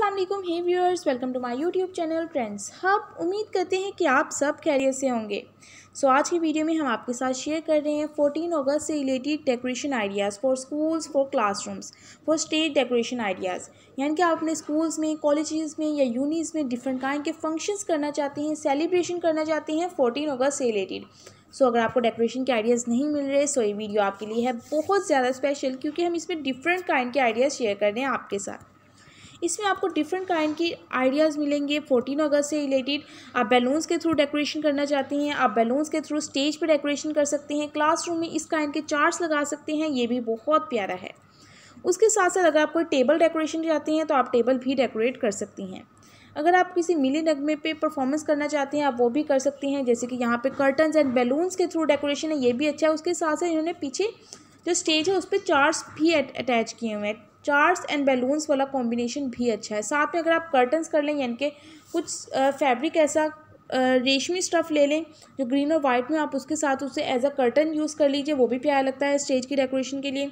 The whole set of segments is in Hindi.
असलम हे viewers welcome to my YouTube channel trends हम उम्मीद करते हैं कि आप सब कैरियर से होंगे सो so, आज की वीडियो में हम आपके साथ शेयर कर रहे हैं 14 अगस्त से related decoration ideas for schools for classrooms for state decoration ideas यानी कि आप अपने स्कूल्स में कॉलेजेस में या यूनिज में डिफरेंट काइंड के फंक्शंस करना चाहते हैं सेलिब्रेशन करना चाहते हैं फोर्टीन अगस्त से रिलेटेड सो so, अगर आपको डेकोरेशन के आइडियाज़ नहीं मिल रहे सो so ये वीडियो आपके लिए है बहुत ज़्यादा स्पेशल क्योंकि हम इसमें डिफरेंट काइंड के आइडियाज़ शेयर कर रहे हैं आपके साथ इसमें आपको डिफरेंट काइंड की आइडियाज़ मिलेंगे फोर्टीन अगस्त से रिलेटेड आप बैलून्स के थ्रू डेकोरेशन करना चाहते हैं आप बैलून्स के थ्रू स्टेज पर डेकोरेशन कर सकते हैं क्लासरूम में इस काइंड के चार्ट्स लगा सकते हैं ये भी बहुत प्यारा है उसके साथ साथ अगर आप कोई टेबल डेकोरेशन चाहते हैं तो आप टेबल भी डेकोरेट कर सकती हैं अगर आप किसी मिले नगमे पे परफॉर्मेंस करना चाहते हैं आप वो भी कर सकती हैं जैसे कि यहाँ पे कर्टन एंड बैलून्स के थ्रू डेकोरेशन है ये भी अच्छा है उसके साथ साथ इन्होंने पीछे जो स्टेज है उस पर चार्ट भी अटैच किए हुए हैं चार्ट्स एंड बैलून्स वाला कॉम्बिनेशन भी अच्छा है साथ में अगर आप कर्टन्स कर लें यानी कि कुछ फैब्रिक ऐसा रेशमी स्टफ़ ले लें जो ग्रीन और वाइट में आप उसके साथ उसे एज अ कर्टन यूज़ कर लीजिए वो भी प्यारा लगता है स्टेज की डेकोरेशन के लिए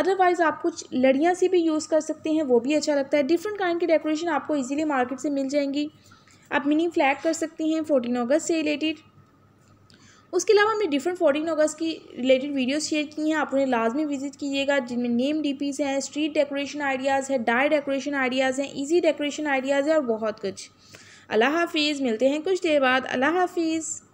अदरवाइज़ आप कुछ लड़ियाँ सी भी यूज़ कर सकते हैं वो भी अच्छा लगता है डिफरेंट काइंड की डेकोरेशन आपको ईजिली मार्केट से मिल जाएंगी आप मिनी फ्लैग कर सकती हैं फोर्टीन अगस्त से रिलेटेड उसके अलावा हमने डिफरेंट फोर्टीन अगस्त की रिलेटेड वीडियोस शेयर की हैं आप उन्हें लाजमी विजिट कीजिएगा जिनमें नेम डीपीस हैं स्ट्रीट डेकोरेशन आइडियाज़ है डाई डेकोरेशन आइडियाज़ हैं ईजी डेकोरेशन आइडियाज़ है और बहुत कुछ अल्लाह हाफिज़ मिलते हैं कुछ देर बाद अल्लाह हाफिज़